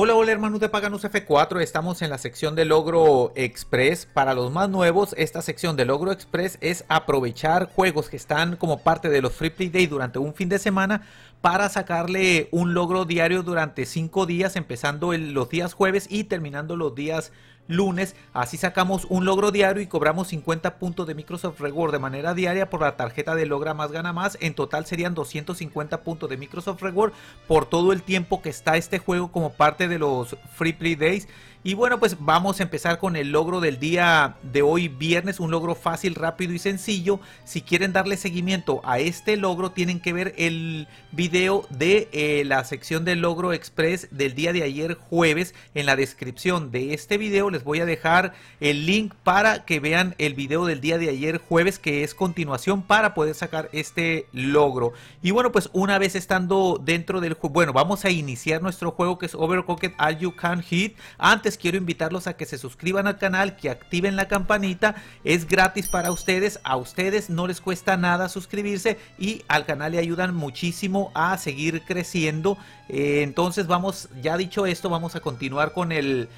Hola, hola hermanos de Paganus F4, estamos en la sección de Logro Express. Para los más nuevos, esta sección de Logro Express es aprovechar juegos que están como parte de los Free Play Day durante un fin de semana para sacarle un logro diario durante 5 días, empezando los días jueves y terminando los días lunes. Así sacamos un logro diario y cobramos 50 puntos de Microsoft Reward de manera diaria por la tarjeta de logra más gana más. En total serían 250 puntos de Microsoft Reward por todo el tiempo que está este juego como parte de los Free Play Days y bueno, pues vamos a empezar con el logro del día de hoy viernes, un logro fácil, rápido y sencillo. Si quieren darle seguimiento a este logro, tienen que ver el video de eh, la sección del logro express del día de ayer jueves. En la descripción de este video les voy a dejar el link para que vean el video del día de ayer jueves, que es continuación para poder sacar este logro. Y bueno, pues una vez estando dentro del juego, bueno, vamos a iniciar nuestro juego que es Overcooked All You Can Hit. Antes quiero invitarlos a que se suscriban al canal, que activen la campanita, es gratis para ustedes, a ustedes no les cuesta nada suscribirse y al canal le ayudan muchísimo a seguir creciendo. Eh, entonces vamos, ya dicho esto, vamos a continuar con el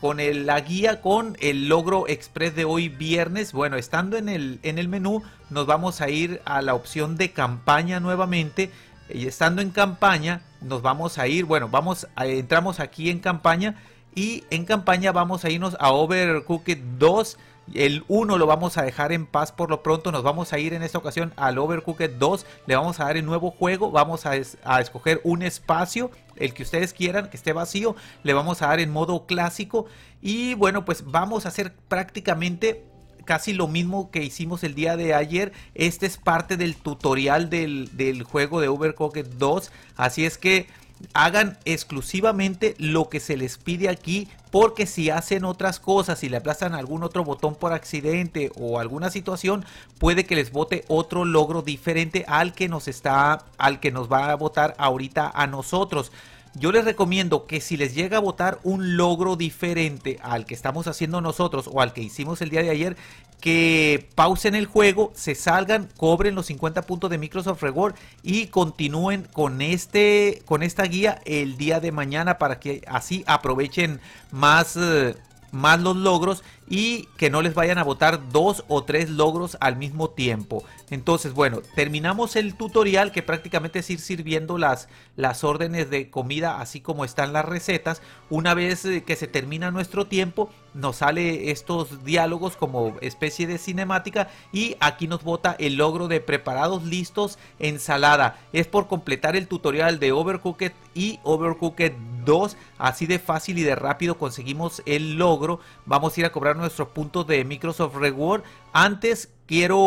con el, la guía con el logro express de hoy viernes. Bueno, estando en el, en el menú, nos vamos a ir a la opción de campaña nuevamente. Y estando en campaña, nos vamos a ir, bueno, vamos entramos aquí en campaña y en campaña vamos a irnos a Overcooked 2. El 1 lo vamos a dejar en paz por lo pronto. Nos vamos a ir en esta ocasión al Overcooked 2. Le vamos a dar el nuevo juego. Vamos a, escoger un espacio, el que ustedes quieran, que esté vacío. Le vamos a dar en modo clásico. Y bueno, pues vamos a hacer prácticamente casi lo mismo que hicimos el día de ayer. Este es parte del tutorial del, del juego de Overcooked 2. Así es que hagan exclusivamente lo que se les pide aquí, porque si hacen otras cosas, si le aplastan algún otro botón por accidente o alguna situación, puede que les vote otro logro diferente al que nos está, al que nos va a votar ahorita a nosotros yo les recomiendo que si les llega a votar un logro diferente al que estamos haciendo nosotros o al que hicimos el día de ayer, que pausen el juego, se salgan, cobren los 50 puntos de Microsoft Reward y continúen con este con esta guía el día de mañana para que así aprovechen más eh, más los logros y que no les vayan a votar dos o tres logros al mismo tiempo. Entonces, bueno, terminamos el tutorial que prácticamente es ir sirviendo las, las órdenes de comida así como están las recetas. Una vez eh, que se termina nuestro tiempo, nos sale estos diálogos como especie de cinemática y aquí nos vota el logro de preparados listos ensalada. Es por completar el tutorial de Overcooked y Overcooked 2. Así de fácil y de rápido conseguimos el logro. Vamos a ir a cobrar nuestros puntos de Microsoft Reward. Antes quiero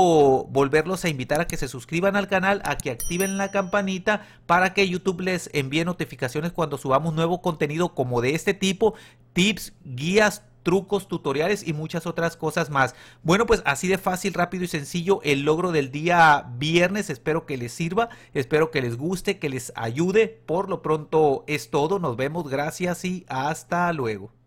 volverlos a invitar a que se suscriban al canal, a que activen la campanita para que YouTube les envíe notificaciones cuando subamos nuevo contenido como de este tipo, tips, guías, trucos, tutoriales y muchas otras cosas más. Bueno, pues así de fácil, rápido y sencillo el logro del día viernes. Espero que les sirva, espero que les guste, que les ayude. Por lo pronto es todo. Nos vemos, gracias y hasta luego.